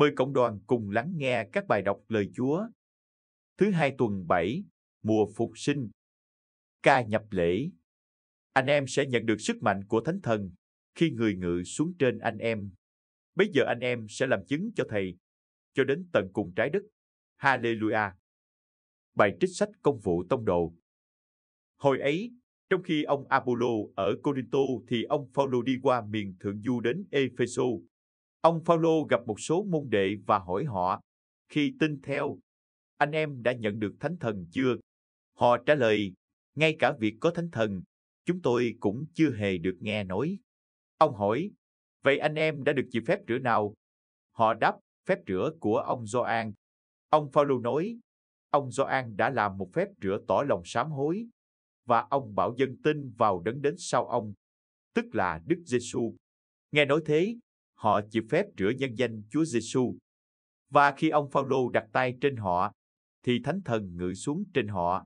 Mời cộng đoàn cùng lắng nghe các bài đọc lời Chúa. Thứ hai tuần 7, mùa phục sinh. Ca nhập lễ. Anh em sẽ nhận được sức mạnh của Thánh Thần khi người ngự xuống trên anh em. Bây giờ anh em sẽ làm chứng cho Thầy cho đến tận cùng trái đất. Hallelujah. Bài trích sách công vụ tông đồ. Hồi ấy, trong khi ông Apollo ở Corinto thì ông Phaolô đi qua miền thượng du đến Epheso Ông Phaolô gặp một số môn đệ và hỏi họ, khi tin theo, anh em đã nhận được thánh thần chưa? Họ trả lời, ngay cả việc có thánh thần, chúng tôi cũng chưa hề được nghe nói. Ông hỏi, vậy anh em đã được chịu phép rửa nào? Họ đáp, phép rửa của ông Gioan. Ông Phaolô nói, ông Gioan đã làm một phép rửa tỏ lòng sám hối và ông bảo dân tin vào đấng đến sau ông, tức là Đức Giêsu. Nghe nói thế, họ chịu phép rửa nhân danh Chúa Giêsu. Và khi ông Phaolô đặt tay trên họ, thì Thánh Thần ngự xuống trên họ.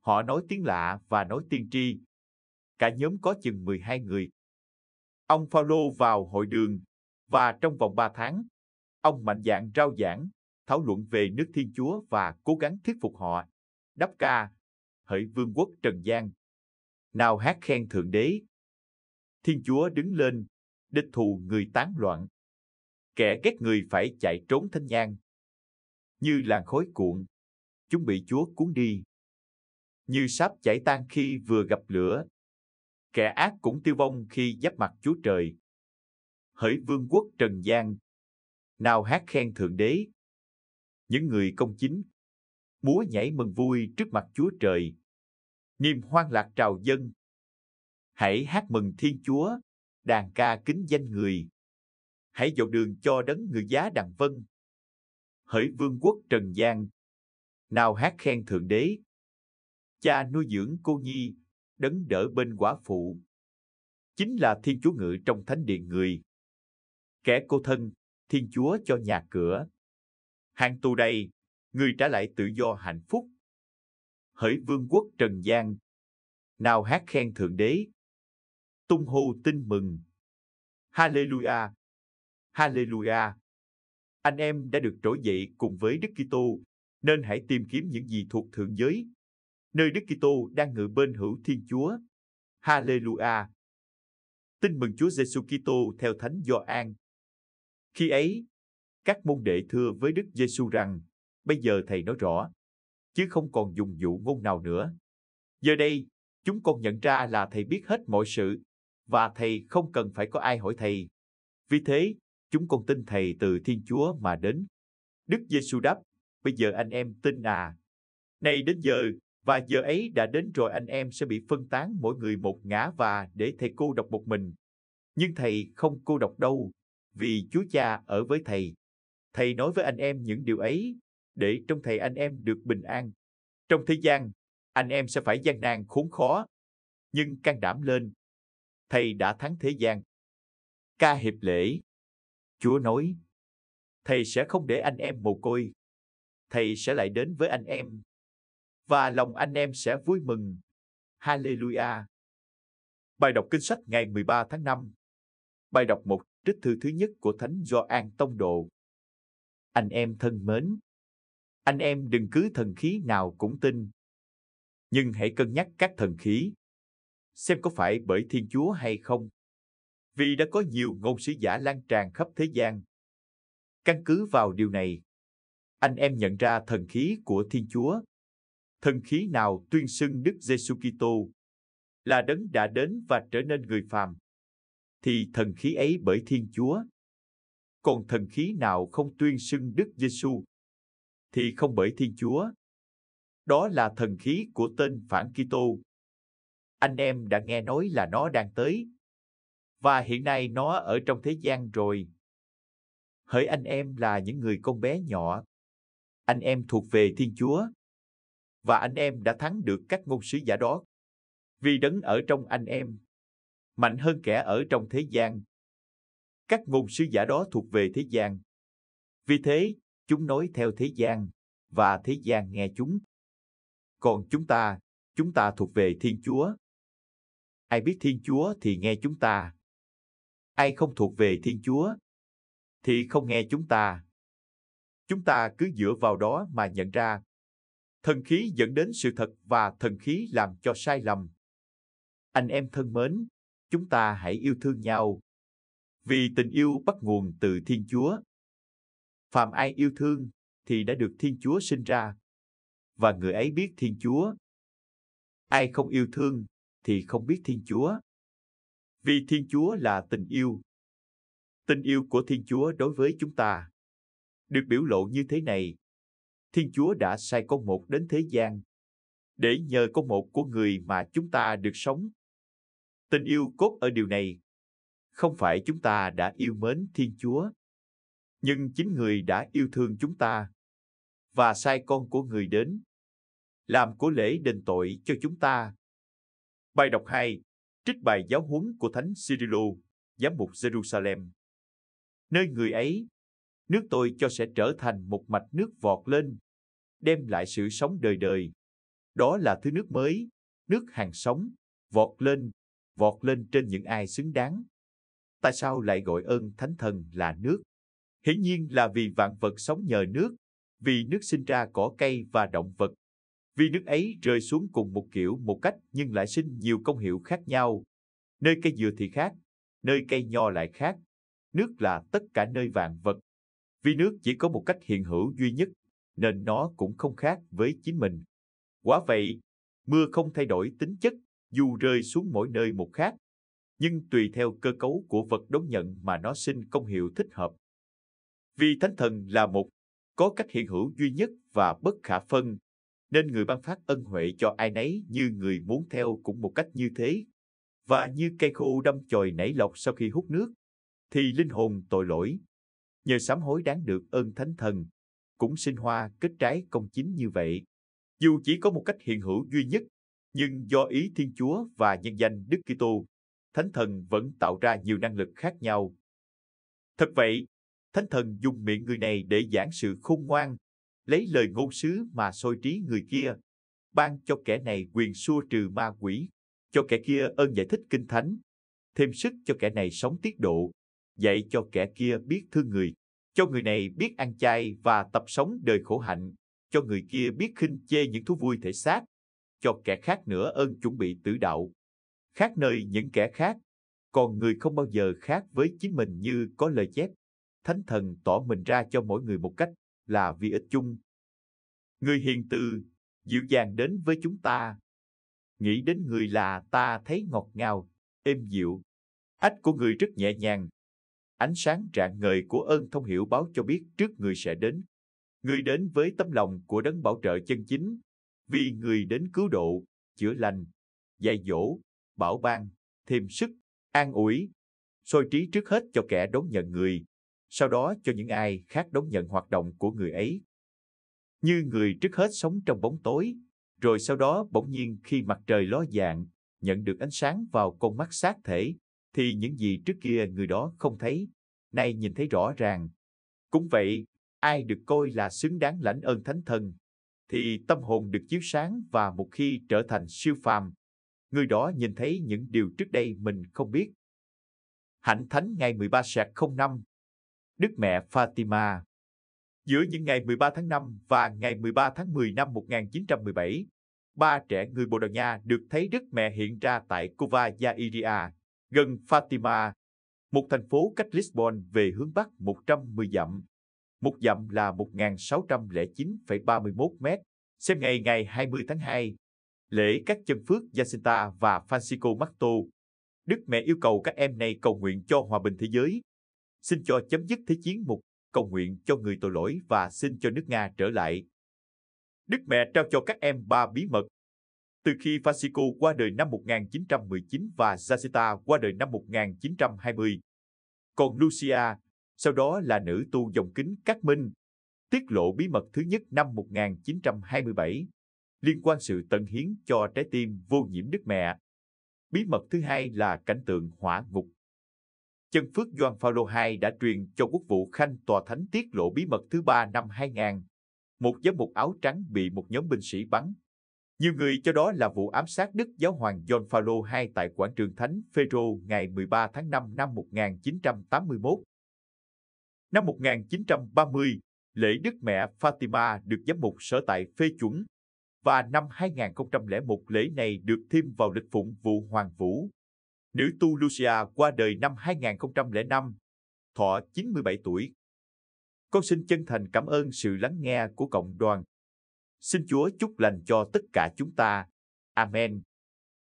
Họ nói tiếng lạ và nói tiên tri. Cả nhóm có chừng 12 người. Ông Phaolô vào hội đường và trong vòng 3 tháng, ông mạnh dạn rao giảng, thảo luận về nước Thiên Chúa và cố gắng thuyết phục họ. Đắp ca, hỡi vương quốc trần gian. Nào hát khen Thượng Đế. Thiên Chúa đứng lên địch thù người tán loạn. Kẻ ghét người phải chạy trốn thanh nhang. Như làn khói cuộn, chúng bị Chúa cuốn đi. Như sáp chảy tan khi vừa gặp lửa, kẻ ác cũng tiêu vong khi giáp mặt Chúa Trời. Hỡi vương quốc trần gian, nào hát khen Thượng Đế. Những người công chính, múa nhảy mừng vui trước mặt Chúa Trời. Niềm hoan lạc trào dân. Hãy hát mừng Thiên Chúa đàn ca kính danh người. Hãy dạo đường cho đấng người giá đàng vân. Hỡi vương quốc Trần gian. Nào hát khen Thượng Đế. Cha nuôi dưỡng cô nhi, đấng đỡ bên quả phụ. Chính là Thiên Chúa ngự trong thánh điện người. Kẻ cô thân, Thiên Chúa cho nhà cửa. Hàng tù đầy, người trả lại tự do hạnh phúc. Hỡi vương quốc Trần gian. Nào hát khen Thượng Đế tung hô tin mừng. Hallelujah! Hallelujah! Anh em đã được trỗi dậy cùng với Đức Kitô, nên hãy tìm kiếm những gì thuộc thượng giới, nơi Đức Kitô đang ngự bên hữu Thiên Chúa. Hallelujah! Tin mừng Chúa Giêsu Kitô theo Thánh Gioan. Khi ấy, các môn đệ thưa với Đức Giêsu rằng: Bây giờ thầy nói rõ, chứ không còn dùng dụ ngôn nào nữa. Giờ đây, chúng con nhận ra là thầy biết hết mọi sự và thầy không cần phải có ai hỏi thầy. Vì thế, chúng con tin thầy từ Thiên Chúa mà đến. Đức Giêsu đáp, bây giờ anh em tin à? Này đến giờ, và giờ ấy đã đến rồi anh em sẽ bị phân tán mỗi người một ngã và để thầy cô độc một mình. Nhưng thầy không cô độc đâu, vì Chúa Cha ở với thầy. Thầy nói với anh em những điều ấy, để trong thầy anh em được bình an. Trong thế gian, anh em sẽ phải gian nan khốn khó, nhưng can đảm lên, thầy đã thắng thế gian. Ca hiệp lễ. Chúa nói, thầy sẽ không để anh em mồ côi. Thầy sẽ lại đến với anh em. Và lòng anh em sẽ vui mừng. Hallelujah. Bài đọc kinh sách ngày 13 tháng 5. Bài đọc một trích thư thứ nhất của Thánh Gioan Tông đồ. Anh em thân mến, anh em đừng cứ thần khí nào cũng tin, nhưng hãy cân nhắc các thần khí xem có phải bởi Thiên Chúa hay không. Vì đã có nhiều ngôn sứ giả lan tràn khắp thế gian. Căn cứ vào điều này, anh em nhận ra thần khí của Thiên Chúa. Thần khí nào tuyên xưng Đức Giêsu Kitô là đấng đã đến và trở nên người phàm, thì thần khí ấy bởi Thiên Chúa. Còn thần khí nào không tuyên xưng Đức Giêsu thì không bởi Thiên Chúa. Đó là thần khí của tên phản Kitô anh em đã nghe nói là nó đang tới. Và hiện nay nó ở trong thế gian rồi. Hỡi anh em là những người con bé nhỏ. Anh em thuộc về Thiên Chúa. Và anh em đã thắng được các ngôn sứ giả đó. Vì đấng ở trong anh em, mạnh hơn kẻ ở trong thế gian. Các ngôn sứ giả đó thuộc về thế gian. Vì thế, chúng nói theo thế gian, và thế gian nghe chúng. Còn chúng ta, chúng ta thuộc về Thiên Chúa ai biết Thiên Chúa thì nghe chúng ta. Ai không thuộc về Thiên Chúa thì không nghe chúng ta. Chúng ta cứ dựa vào đó mà nhận ra. Thần khí dẫn đến sự thật và thần khí làm cho sai lầm. Anh em thân mến, chúng ta hãy yêu thương nhau. Vì tình yêu bắt nguồn từ Thiên Chúa. Phạm ai yêu thương thì đã được Thiên Chúa sinh ra. Và người ấy biết Thiên Chúa. Ai không yêu thương thì không biết Thiên Chúa. Vì Thiên Chúa là tình yêu. Tình yêu của Thiên Chúa đối với chúng ta được biểu lộ như thế này. Thiên Chúa đã sai con một đến thế gian để nhờ con một của người mà chúng ta được sống. Tình yêu cốt ở điều này. Không phải chúng ta đã yêu mến Thiên Chúa, nhưng chính người đã yêu thương chúng ta và sai con của người đến làm của lễ đền tội cho chúng ta Bài đọc 2, trích bài giáo huấn của Thánh Cyrilô giám mục Jerusalem. Nơi người ấy, nước tôi cho sẽ trở thành một mạch nước vọt lên, đem lại sự sống đời đời. Đó là thứ nước mới, nước hàng sống, vọt lên, vọt lên trên những ai xứng đáng. Tại sao lại gọi ơn Thánh Thần là nước? Hiển nhiên là vì vạn vật sống nhờ nước, vì nước sinh ra cỏ cây và động vật, vì nước ấy rơi xuống cùng một kiểu một cách nhưng lại sinh nhiều công hiệu khác nhau. Nơi cây dừa thì khác, nơi cây nho lại khác. Nước là tất cả nơi vạn vật. Vì nước chỉ có một cách hiện hữu duy nhất, nên nó cũng không khác với chính mình. Quả vậy, mưa không thay đổi tính chất dù rơi xuống mỗi nơi một khác, nhưng tùy theo cơ cấu của vật đón nhận mà nó sinh công hiệu thích hợp. Vì Thánh Thần là một, có cách hiện hữu duy nhất và bất khả phân, nên người ban phát ân huệ cho ai nấy như người muốn theo cũng một cách như thế. Và như cây khô đâm chồi nảy lọc sau khi hút nước, thì linh hồn tội lỗi, nhờ sám hối đáng được ơn thánh thần, cũng sinh hoa kết trái công chính như vậy. Dù chỉ có một cách hiện hữu duy nhất, nhưng do ý Thiên Chúa và nhân danh Đức Kitô, thánh thần vẫn tạo ra nhiều năng lực khác nhau. Thật vậy, thánh thần dùng miệng người này để giảng sự khôn ngoan, lấy lời ngôn sứ mà soi trí người kia, ban cho kẻ này quyền xua trừ ma quỷ, cho kẻ kia ơn giải thích kinh thánh, thêm sức cho kẻ này sống tiết độ, dạy cho kẻ kia biết thương người, cho người này biết ăn chay và tập sống đời khổ hạnh, cho người kia biết khinh chê những thú vui thể xác, cho kẻ khác nữa ơn chuẩn bị tử đạo. Khác nơi những kẻ khác, còn người không bao giờ khác với chính mình như có lời chép. Thánh thần tỏ mình ra cho mỗi người một cách là vì ích chung. Người hiền từ, dịu dàng đến với chúng ta. Nghĩ đến người là ta thấy ngọt ngào, êm dịu. Ách của người rất nhẹ nhàng. Ánh sáng rạng ngời của ơn thông hiểu báo cho biết trước người sẽ đến. Người đến với tấm lòng của đấng bảo trợ chân chính, vì người đến cứu độ, chữa lành, dạy dỗ, bảo ban, thêm sức, an ủi, soi trí trước hết cho kẻ đón nhận người, sau đó cho những ai khác đón nhận hoạt động của người ấy. Như người trước hết sống trong bóng tối, rồi sau đó bỗng nhiên khi mặt trời ló dạng, nhận được ánh sáng vào con mắt xác thể, thì những gì trước kia người đó không thấy, nay nhìn thấy rõ ràng. Cũng vậy, ai được coi là xứng đáng lãnh ơn thánh thần, thì tâm hồn được chiếu sáng và một khi trở thành siêu phàm, người đó nhìn thấy những điều trước đây mình không biết. Hạnh Thánh ngày 13 sạc 05 Đức Mẹ Fatima. Giữa những ngày 13 tháng 5 và ngày 13 tháng 10 năm 1917, ba trẻ người Bồ Đào Nha được thấy Đức Mẹ hiện ra tại Cova Iria, gần Fatima, một thành phố cách Lisbon về hướng Bắc 110 dặm. Một dặm là 1.609,31 mét, xem ngày ngày 20 tháng 2. Lễ các chân phước Jacinta và Francisco Marto. Đức Mẹ yêu cầu các em này cầu nguyện cho hòa bình thế giới, Xin cho chấm dứt thế chiến mục, cầu nguyện cho người tội lỗi và xin cho nước Nga trở lại. Đức mẹ trao cho các em ba bí mật. Từ khi Francisco qua đời năm 1919 và Jacinta qua đời năm 1920, còn Lucia, sau đó là nữ tu dòng kính Cát Minh, tiết lộ bí mật thứ nhất năm 1927 liên quan sự tận hiến cho trái tim vô nhiễm Đức Mẹ. Bí mật thứ hai là cảnh tượng hỏa ngục Chân Phước Doan Phaolô II đã truyền cho quốc vụ Khanh tòa thánh tiết lộ bí mật thứ ba năm 2000. Một giám mục áo trắng bị một nhóm binh sĩ bắn. Nhiều người cho đó là vụ ám sát Đức Giáo hoàng John Phaolô II tại quảng trường Thánh Phaero ngày 13 tháng 5 năm 1981. Năm 1930, lễ Đức Mẹ Fatima được giám mục sở tại phê chuẩn và năm 2001 lễ này được thêm vào lịch phụng vụ Hoàng Vũ Nữ tu Lucia qua đời năm 2005, thọ 97 tuổi. Con xin chân thành cảm ơn sự lắng nghe của cộng đoàn. Xin Chúa chúc lành cho tất cả chúng ta. Amen.